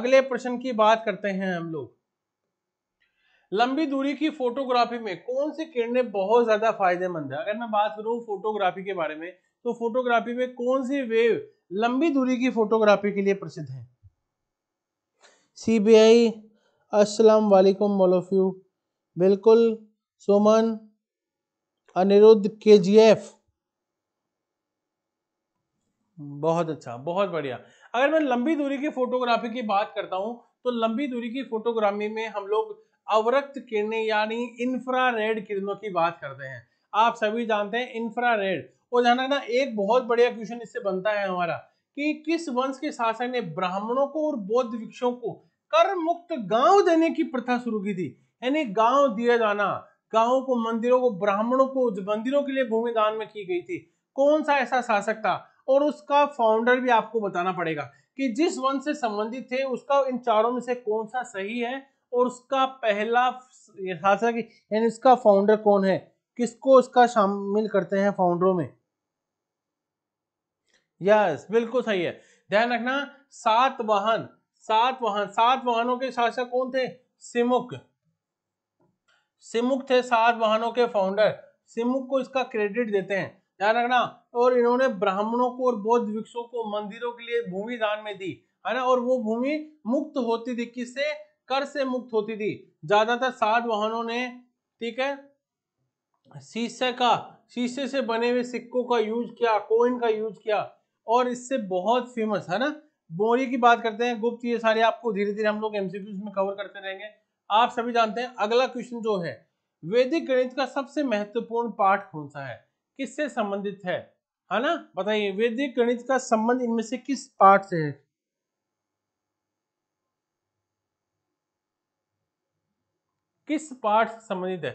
अगले प्रश्न की बात करते हैं हम लोग लंबी दूरी की फोटोग्राफी में कौन सी किरणें बहुत ज्यादा फायदेमंद है अगर मैं बात करूं फोटोग्राफी के बारे में तो फोटोग्राफी में कौन सी वेव लंबी दूरी की फोटोग्राफी के लिए प्रसिद्ध हैं सी बी आई अस्सलाम वालेकुम मोलोफ्यू बिल्कुल सुमन अनिरुद्ध के जी एफ बहुत अच्छा बहुत बढ़िया अगर मैं लंबी दूरी की फोटोग्राफी की बात करता हूं तो लंबी दूरी की फोटोग्राफी में हम लोग अवरक्त किरणें यानी इंफ्रारेड किरणों की बात करते हैं आप सभी जानते हैं इंफ्रारेड और जाना ना एक बहुत बढ़िया क्वेश्चन इससे बनता है हमारा कि किस वंश के शासक ने ब्राह्मणों को और बौद्ध वृक्षों को कर मुक्त गांव देने की प्रथा शुरू की थी यानी गांव दिया जाना गांव को मंदिरों को ब्राह्मणों को मंदिरों के लिए भूमि दान में की गई थी कौन सा ऐसा शासक था और उसका फाउंडर भी आपको बताना पड़ेगा कि जिस वंश से संबंधित थे उसका इन चारों में से कौन सा सही है और उसका पहला शासक यानी उसका फाउंडर कौन है किसको उसका शामिल करते हैं फाउंडरों में यस बिल्कुल सही है ध्यान रखना सात वाहन सात वाहन सात वाहनों के शासक कौन थे सिमुक सिमुक थे सात वाहनों के फाउंडर सिमुक को इसका क्रेडिट देते हैं ध्यान रखना और इन्होंने ब्राह्मणों को और बौद्ध भिक्षुओं को मंदिरों के लिए भूमि दान में दी है ना और वो भूमि मुक्त होती थी किससे कर से मुक्त होती थी ज्यादातर सात वाहनों ने ठीक है शीशे का शीशे से बने हुए सिक्कों का यूज किया कोइन का यूज किया और इससे बहुत फेमस है ना बोरी की बात करते हैं गुप्त ये सारे आपको धीरे धीरे हम लोग एमसीक्यूज में कवर करते रहेंगे आप सभी जानते हैं अगला क्वेश्चन जो है वैदिक गणित का सबसे महत्वपूर्ण पाठ कौन सा है किससे संबंधित है है ना बताइए वैदिक गणित का संबंध इनमें से किस पाठ से है किस पाठ से संबंधित है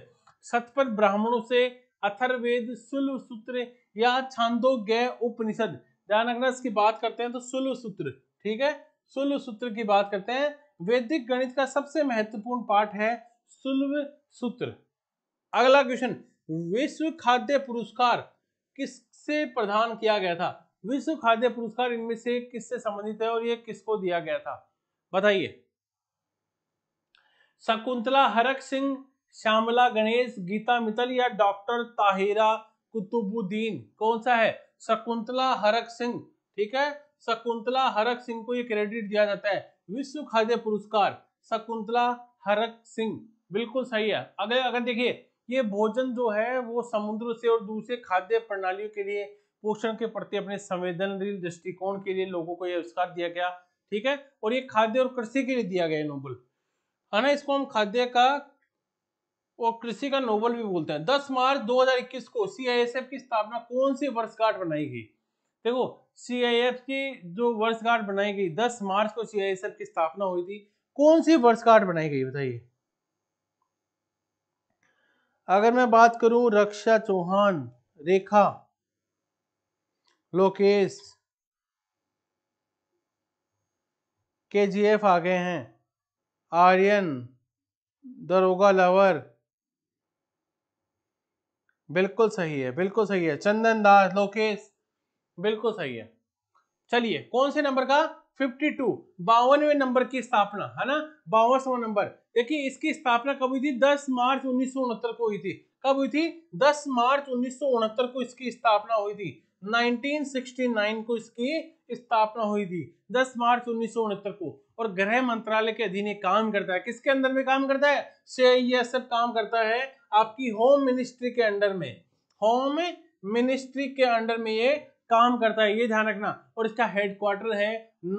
सतपथ ब्राह्मणों से अथर्वेद सुल्भ सूत्र या छांदोग्य उपनिषद ध्यान रखना इसकी बात करते हैं तो सुलभ सूत्र ठीक है सुलभ सूत्र की बात करते हैं वैदिक गणित का सबसे महत्वपूर्ण पाठ है सुलभ सूत्र अगला क्वेश्चन विश्व खाद्य पुरस्कार किससे प्रदान किया गया था विश्व खाद्य पुरस्कार इनमें से किससे संबंधित है और ये किसको दिया गया था बताइए शकुंतला हरक सिंह श्यामला गणेश गीता मित्तल या डॉक्टर ताहिरा कुतुबुद्दीन कौन सा है शकुंतला हरक सिंह ठीक है शकुंतला हरक सिंह को ये क्रेडिट दिया जाता है विश्व खाद्य पुरस्कार शकुंतला हरक सिंह बिल्कुल सही है अगर अगर देखिए ये भोजन जो है वो समुद्र से और दूसरे खाद्य प्रणालियों के लिए पोषण के प्रति अपने संवेदनशील दृष्टिकोण के लिए लोगों को यह आविष्कार दिया गया ठीक है और ये खाद्य और कृषि के लिए दिया गया नोबल है ना इसको हम खाद्य का और कृषि का नोबल भी बोलते हैं 10 मार्च 2021 को सीआईएसएफ की स्थापना कौन सी वर्षगांठ बनाई गई देखो सीआईएफ की जो वर्षगांठ बनाई गई 10 मार्च को सीआईएसएफ की स्थापना हुई थी कौन सी वर्षगांठ बनाई गई बताइए अगर मैं बात करूं रक्षा चौहान रेखा लोकेश के जी एफ आ गए हैं आर्यन दरोगा लवर बिल्कुल सही है बिल्कुल सही है चंदन दास लोकेश बिल्कुल सही है चलिए कौन से नंबर का 52 टू बावनवे नंबर की स्थापना है ना बावनवा नंबर देखिए इसकी स्थापना कब हुई थी 10 मार्च उन्नीस को हुई थी कब हुई थी 10 मार्च उन्नीस को इसकी स्थापना हुई थी 1969 को इसकी स्थापना हुई थी 10 मार्च उन्नीस को और गृह मंत्रालय के अधीन काम करता है किसके अंदर में काम करता है से यह सब काम करता है आपकी होम मिनिस्ट्री के अंडर में होम मिनिस्ट्री के अंडर में ये काम करता है ये ध्यान रखना और इसका हेडक्वार्टर है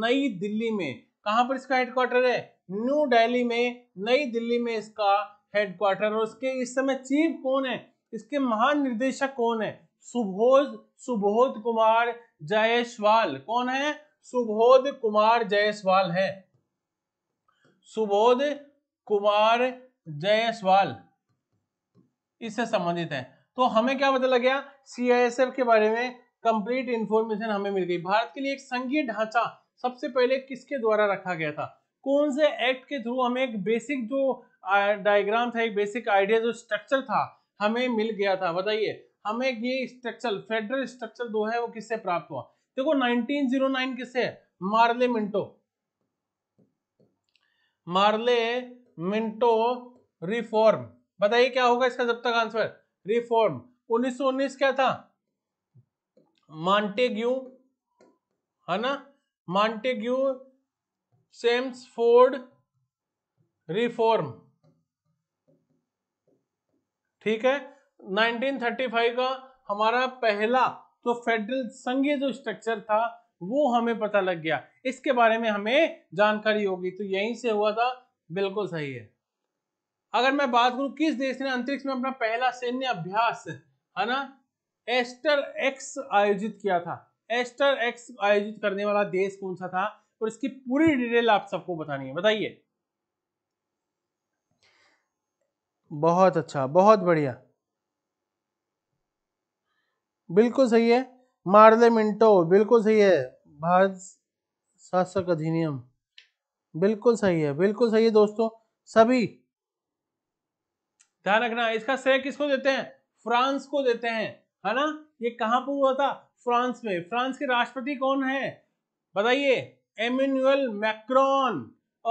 नई दिल्ली में कहां पर इसका हेडक्वार्टर है न्यू दिल्ली में नई दिल्ली में इसका हेडक्वार्टर और इसके इस समय चीफ कौन है इसके महानिर्देशक कौन है सुबोध सुबोध कुमार जायसवाल कौन है सुबोध कुमार जायसवाल है सुबोध कुमार जायसवाल इससे संबंधित है तो हमें क्या पता लग गया सीआईएसएफ के बारे में कंप्लीट इंफॉर्मेशन हमें मिल गई भारत के लिए एक संघीय ढांचा सबसे पहले किसके द्वारा रखा गया था कौन से एक्ट के थ्रू हमें एक बेसिक जो डायग्राम था एक बेसिक आइडिया जो स्ट्रक्चर था हमें मिल गया था बताइए हमें ये स्ट्रक्चर फेडरल स्ट्रक्चर जो है वो किससे प्राप्त हुआ देखो 1909 किससे Morley Minto Morley Minto reform बताइए क्या होगा इसका जब तक आंसर रिफॉर्म 1919 क्या था मांटेग्यू है ना मांटेग्यू सेम्स फोर्ड रिफॉर्म ठीक है 1935 का हमारा पहला तो फेडरल संघीय जो स्ट्रक्चर था वो हमें पता लग गया इसके बारे में हमें जानकारी होगी तो यहीं से हुआ था बिल्कुल सही है अगर मैं बात करूं किस देश ने अंतरिक्ष में अपना पहला सैन्य अभ्यास है ना एस्टर एक्स आयोजित किया था एस्टर एक्स आयोजित करने वाला देश कौन सा था और इसकी पूरी डिटेल आप सबको बतानी है बताइए बहुत अच्छा बहुत बढ़िया बिल्कुल सही है मार्ले मिंटो बिल्कुल सही है भारत शासक अधिनियम बिल्कुल सही है बिल्कुल सही है दोस्तों सभी ध्यान रखना इसका श्रेय किसको देते हैं फ्रांस को देते हैं है ना ये कहां पर हुआ था फ्रांस में फ्रांस के राष्ट्रपति कौन है बताइए एम्यूनुअल मैक्रॉन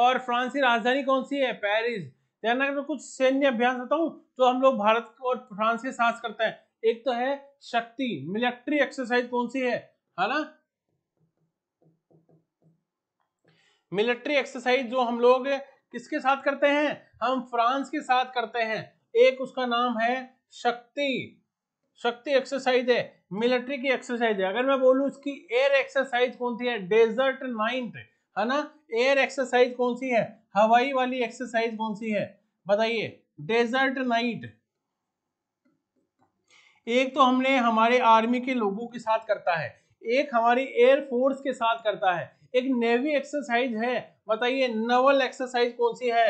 और फ्रांस की राजधानी कौन सी है पेरिस ध्यान रखना कुछ सैन्य अभ्यास बताऊं तो हम लोग भारत और फ्रांस के साथ करते हैं एक तो है शक्ति मिलिट्री एक्सरसाइज कौन सी है है ना मिलिट्री एक्सरसाइज जो हम लोग किसके साथ करते हैं हम फ्रांस के साथ करते हैं एक उसका नाम है शक्ति शक्ति एक्सरसाइज है मिलिट्री की एक्सरसाइज है अगर मैं बोलूं इसकी एयर एक्सरसाइज कौन सी है डेजर्ट नाइन्थ है ना एयर एक्सरसाइज कौन सी है हवाई वाली एक्सरसाइज कौन सी है बताइए डेजर्ट नाइट एक तो हमने हमारे आर्मी के लोगों के साथ करता है एक हमारी एयर फोर्स के साथ करता है एक नेवी एक्सरसाइज है बताइए नवल एक्सरसाइज कौन सी है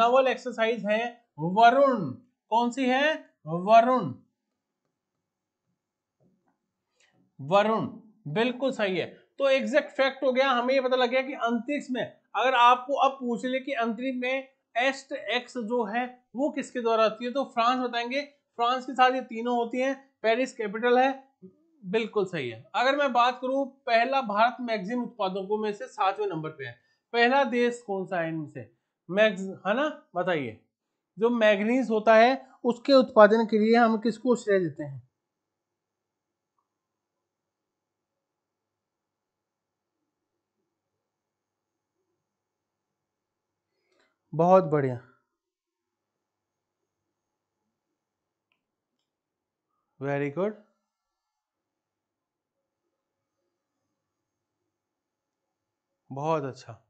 नवल एक्सरसाइज है वरुण कौन सी है वरुण वरुण बिल्कुल सही है तो एग्जैक्ट फैक्ट हो गया हमें ये पता लग गया कि अंतरिक्ष में अगर आपको अब पूछ ले कि अंतरिक्ष में एस्ट एक्स जो है वो किसके द्वारा होती है तो फ्रांस बताएंगे फ्रांस के साथ ये तीनों होती हैं पेरिस कैपिटल है बिल्कुल सही है अगर मैं बात करूं पहला भारत मैगजीन उत्पादकों में से सातवें नंबर पे है पहला देश कौन सा है इनसे मैग है ना बताइए जो मैगनीज होता है उसके उत्पादन के लिए हम किसको श्रेय देते हैं बहुत बढ़िया वेरी गुड बहुत अच्छा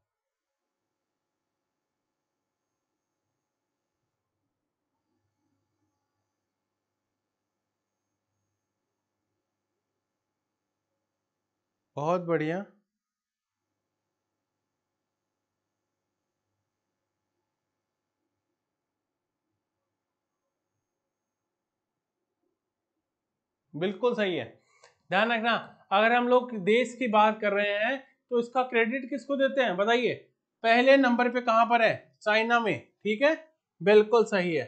बहुत बढ़िया बिल्कुल सही है ध्यान रखना अगर हम लोग देश की बात कर रहे हैं तो इसका क्रेडिट किसको देते हैं बताइए पहले नंबर पे कहां पर है चाइना में ठीक है बिल्कुल सही है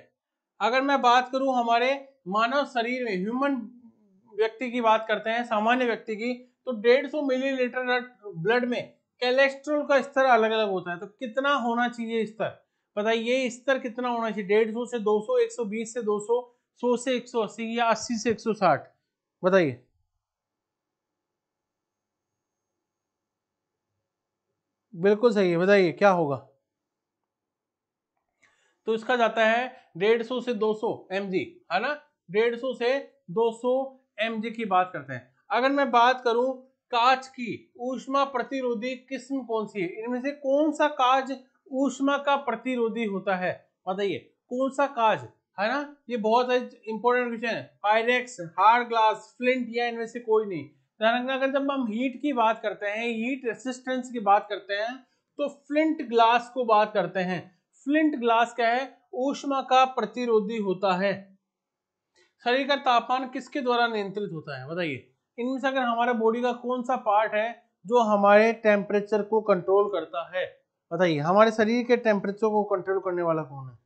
अगर मैं बात करूं हमारे मानव शरीर में ह्यूमन व्यक्ति की बात करते हैं सामान्य व्यक्ति की तो 150 मिलीलीटर ब्लड में कैलेस्ट्रोल का स्तर अलग अलग होता है तो कितना होना चाहिए स्तर बताइए स्तर कितना होना चाहिए 150 से 200 120 से 200 100 से 180 या 80 से 160 बताइए बिल्कुल सही है बताइए क्या होगा तो इसका जाता है 150 से 200 mg है ना 150 से 200 mg की बात करते हैं अगर मैं बात करूं कांच की ऊष्मा प्रतिरोधी किस्म कौन सी है इनमें से कौन सा काज ऊष्मा का प्रतिरोधी होता है बताइए कौन सा काज है ना ये बहुत इंपॉर्टेंट क्वेश्चन है पायरेक्स हार्ड ग्लास फ्लिंट या इनमें से कोई नहीं अगर जब हम हीट की बात करते हैं हीट रेसिस्टेंस की बात करते हैं तो फ्लिंट ग्लास को बात करते हैं फ्लिंट ग्लास क्या है ऊष्मा का प्रतिरोधी होता है शरीर का तापमान किसके द्वारा नियंत्रित होता है बताइए इनमें से अगर हमारे बॉडी का कौन सा पार्ट है जो हमारे टेम्परेचर को कंट्रोल करता है बताइए हमारे शरीर के टेम्परेचर को कंट्रोल करने वाला कौन है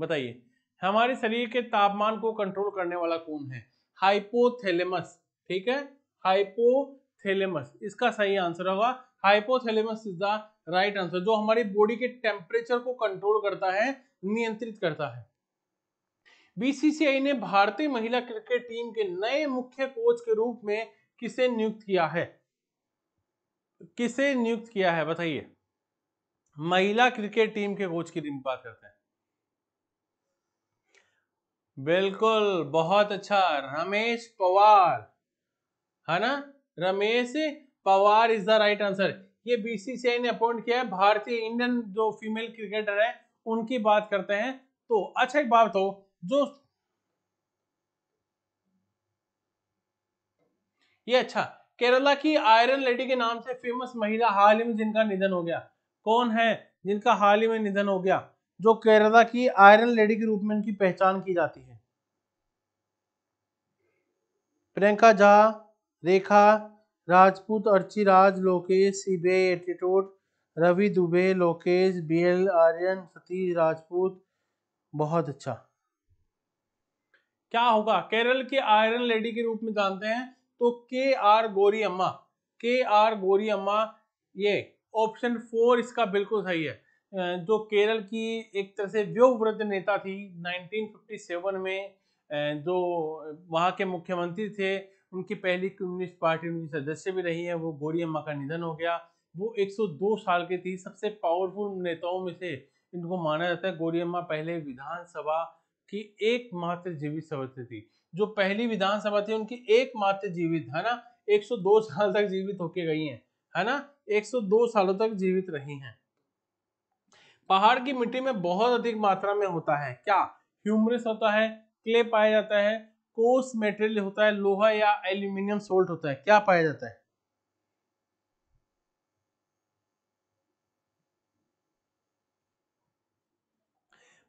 बताइए हमारे शरीर के तापमान को कंट्रोल करने वाला कौन है हाइपोथेलेमस ठीक है हाइपोथेलेमस इसका सही आंसर होगा hypothalamus is the right answer जो हमारी बॉडी के टेम्परेचर को कंट्रोल करता है नियंत्रित करता है बीसीसीआई ने भारतीय महिला क्रिकेट टीम के नए मुख्य कोच के रूप में किसे नियुक्त किया है किसे नियुक्त किया है बताइए महिला क्रिकेट टीम के कोच की बात करते हैं बिल्कुल बहुत अच्छा रमेश पवार है ना Ramesh Pawar is the right answer ये बीसीसीआई ने अपॉइंट किया है भारतीय इंडियन जो फीमेल क्रिकेटर है उनकी बात करते हैं तो अच्छा एक बात हो जो ये अच्छा केरला की आयरन लेडी के नाम से फेमस महिला हाल ही में जिनका निधन हो गया कौन है जिनका हाल ही में निधन हो गया जो केरला की आयरन लेडी के रूप में इनकी पहचान की जाती है प्रियंका झा रेखा राजपूत अर्ची राज लोकेश सीबे एटीट्यूड रवि दुबे लोकेश बीएल आर्यन सतीश राजपूत बहुत अच्छा क्या होगा केरल के आयरन लेडी के रूप में जानते हैं तो के आर गोरी अम्मा के आर गोरी अम्मा ये ऑप्शन फोर इसका बिल्कुल सही है जो केरल की एक तरह से व्योवृद्ध नेता थी 1957 में जो वहाँ के मुख्यमंत्री थे उनकी पहली कम्युनिस्ट पार्टी उनकी सदस्य भी रही है वो गोरी अम्मा का निधन हो गया वो 102 साल की थी सबसे पावरफुल नेताओं में से इनको माना जाता है गोरी अम्मा पहले विधानसभा की एकमात्र जीवित सदस्य थी जो पहली विधानसभा थी उनकी एकमात्र जीवित है ना 102 साल तक जीवित होके गई हैं है ना 102 सालों तक जीवित रही हैं पहाड़ की मिट्टी में बहुत अधिक मात्रा में होता है क्या ह्यूमरस होता है क्ले पाया जाता है कोस मेटेरियल होता है लोहा या एल्यूमिनियम सोल्ट होता है क्या पाया जाता है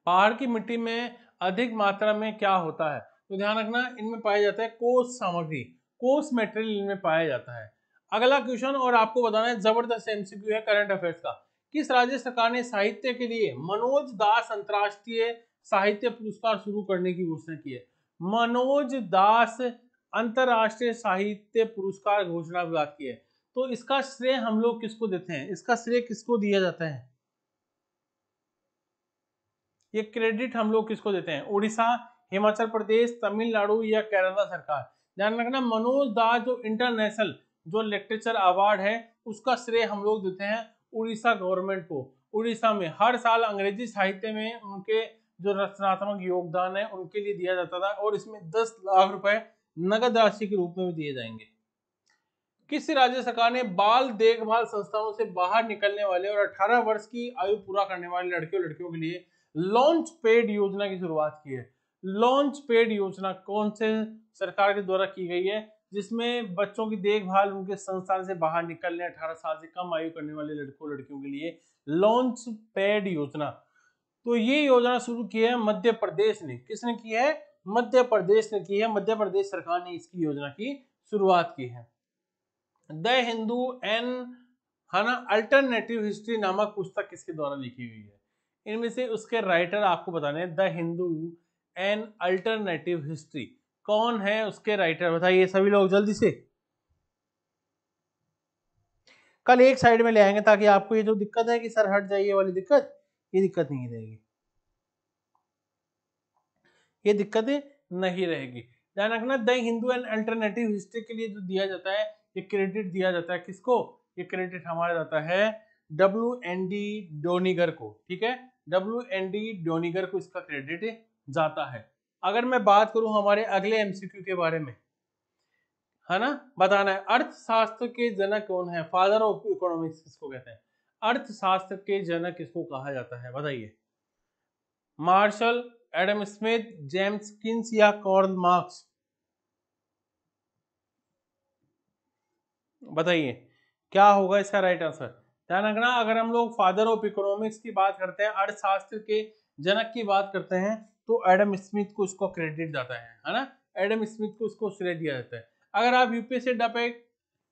पहाड़ की मिट्टी में अधिक मात्रा में क्या होता है तो ध्यान रखना इनमें पाया जाता है कोष सामग्री कोष मेटेरियल इनमें पाया जाता है अगला क्वेश्चन और आपको बताना है जबरदस्त एमसीक्यू है करंट अफेयर्स का किस राज्य सरकार ने साहित्य के लिए मनोज दास अंतर्राष्ट्रीय साहित्य पुरस्कार शुरू करने की घोषणा की है मनोज दास अंतर्राष्ट्रीय साहित्य पुरस्कार घोषणा की है तो इसका श्रेय हम लोग किसको देते हैं इसका श्रेय किसको दिया जाता है ये क्रेडिट हम लोग किसको देते हैं उड़ीसा हिमाचल प्रदेश तमिलनाडु या केरला सरकार ध्यान रखना मनोज दास जो इंटरनेशनल जो लिटरेचर अवार्ड है उसका श्रेय हम लोग देते हैं उड़ीसा गवर्नमेंट को उड़ीसा में हर साल अंग्रेजी साहित्य में उनके जो रचनात्मक योगदान है उनके लिए दिया जाता था और इसमें दस लाख रुपए नगद राशि के रूप में भी दिए जाएंगे किस राज्य सरकार ने बाल देखभाल संस्थाओं से बाहर निकलने वाले और 18 वर्ष की आयु पूरा करने वाले लड़के और लड़कियों के लिए लॉन्च पेड योजना की शुरुआत की है लॉन्च पेड योजना कौन से सरकार के द्वारा की गई है जिसमें बच्चों की देखभाल उनके संस्थान से बाहर निकलने 18 साल से कम आयु करने वाले लड़कों लड़कियों के लिए लॉन्च पेड योजना तो ये योजना शुरू की है मध्य प्रदेश ने किसने की है मध्य प्रदेश ने की है मध्य प्रदेश सरकार ने इसकी योजना की शुरुआत की है द हिंदू एन है ना अल्टरनेटिव हिस्ट्री नामक पुस्तक किसके द्वारा लिखी हुई है इनमें से उसके राइटर आपको बताने the Hindu an alternative history कौन है उसके राइटर बताइए सभी लोग जल्दी से कल एक साइड में ले आएंगे ताकि आपको ये जो दिक्कत है कि सर हट जाइए वाली दिक्कत ये दिक्कत नहीं रहेगी ये दिक्कत नहीं रहेगी ध्यान रखना the Hindu and alternative history के लिए जो दिया जाता है ये क्रेडिट दिया जाता है किसको ये क्रेडिट हमारा जाता है डब्ल्यू एन डी डोनीगर को ठीक है डब्ल्यू एन डी डोनीगर को इसका क्रेडिट जाता है अगर मैं बात करूं हमारे अगले एमसीक्यू के बारे में है ना बताना है अर्थशास्त्र के जनक कौन है फादर ऑफ इकोनॉमिक्स किसको कहते हैं अर्थशास्त्र के जनक किसको कहा जाता है बताइए Marshall Adam Smith James Keynes या कॉर्ल मार्क्स बताइए क्या होगा इसका राइट आंसर ध्यान रखना अगर हम लोग फादर ऑफ इकोनॉमिक्स की बात करते हैं अर्थशास्त्र के जनक की बात करते हैं तो एडम स्मिथ को इसको क्रेडिट जाता है है ना एडम स्मिथ को इसको श्रेय दिया जाता है अगर आप यूपीएससी डपेट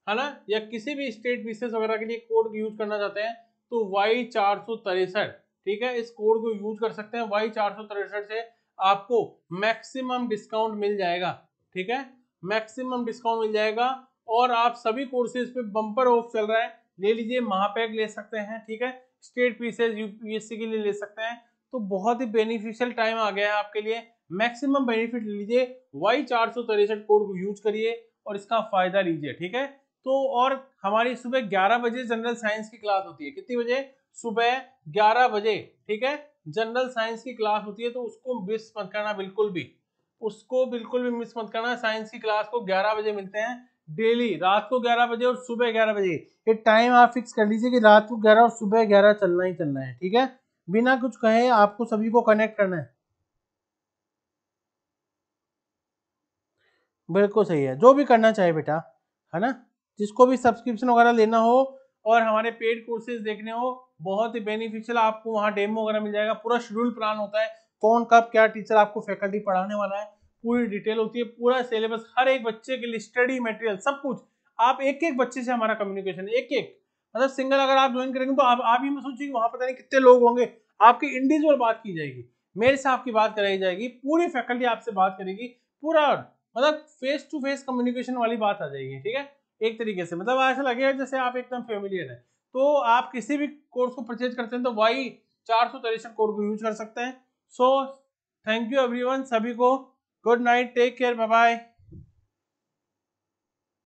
है ना या किसी भी स्टेट विशेष वगैरह के लिए कोड यूज करना चाहते हैं तो वाई चार सौ तिरसठ ठीक है इस कोड को यूज कर सकते हैं वाई चार सौ तिरसठ से आपको मैक्सिमम डिस्काउंट मिल जाएगा ठीक है मैक्सिमम डिस्काउंट मिल जाएगा और आप सभी कोर्सेज पे बम्पर ऑफ चल रहा है ले लीजिए महापैक ले सकते हैं ठीक है स्टेट पीसेज यूपीएससी के लिए ले सकते हैं तो बहुत ही बेनिफिशियल टाइम आ गया है आपके लिए मैक्सिमम बेनिफिट ले लीजिए वाई चार सौ तिरसठ कोड को यूज करिए और इसका फायदा लीजिए ठीक है तो और हमारी सुबह ग्यारह बजे जनरल साइंस की क्लास होती है कितनी बजे सुबह ग्यारह बजे ठीक है जनरल साइंस की क्लास होती है तो उसको मिस मत करना बिल्कुल भी उसको बिल्कुल भी मिस मत करना साइंस की क्लास को ग्यारह बजे मिलते हैं डेली रात को 11 बजे और सुबह 11 बजे ये टाइम आप फिक्स कर लीजिए कि रात को 11 और सुबह 11 चलना ही चलना है ठीक है बिना कुछ कहे आपको सभी को कनेक्ट करना है बिल्कुल सही है जो भी करना चाहे बेटा है ना जिसको भी सब्सक्रिप्शन वगैरह लेना हो और हमारे पेड कोर्सेज देखने हो बहुत ही बेनिफिशियल आपको वहाँ डेमो वगैरह मिल जाएगा पूरा शेड्यूल प्लान होता है कौन कब क्या टीचर आपको फैकल्टी पढ़ाने वाला है पूरी डिटेल होती है पूरा सिलेबस हर एक बच्चे के लिए स्टडी मटेरियल सब कुछ आप एक एक बच्चे से हमारा कम्युनिकेशन एक एक मतलब सिंगल अगर आप ज्वाइन करेंगे तो आप आप ही मैं सोचिए वहाँ पता नहीं कितने लोग होंगे आपकी इंडिविजुअल बात की जाएगी मेरे से आपकी बात कराई जाएगी पूरी फैकल्टी आपसे बात करेगी पूरा मतलब फेस टू फेस कम्युनिकेशन वाली बात आ जाएगी ठीक है एक तरीके से मतलब ऐसा लगेगा जैसे आप एकदम फेमिलियर है तो आप किसी भी कोर्स को परचेज करते हैं तो वाई चार सौ तिरसठ कोड को यूज कर सकते हैं सो थैंक यू एवरीवन सभी को Good night. Take care. Bye bye.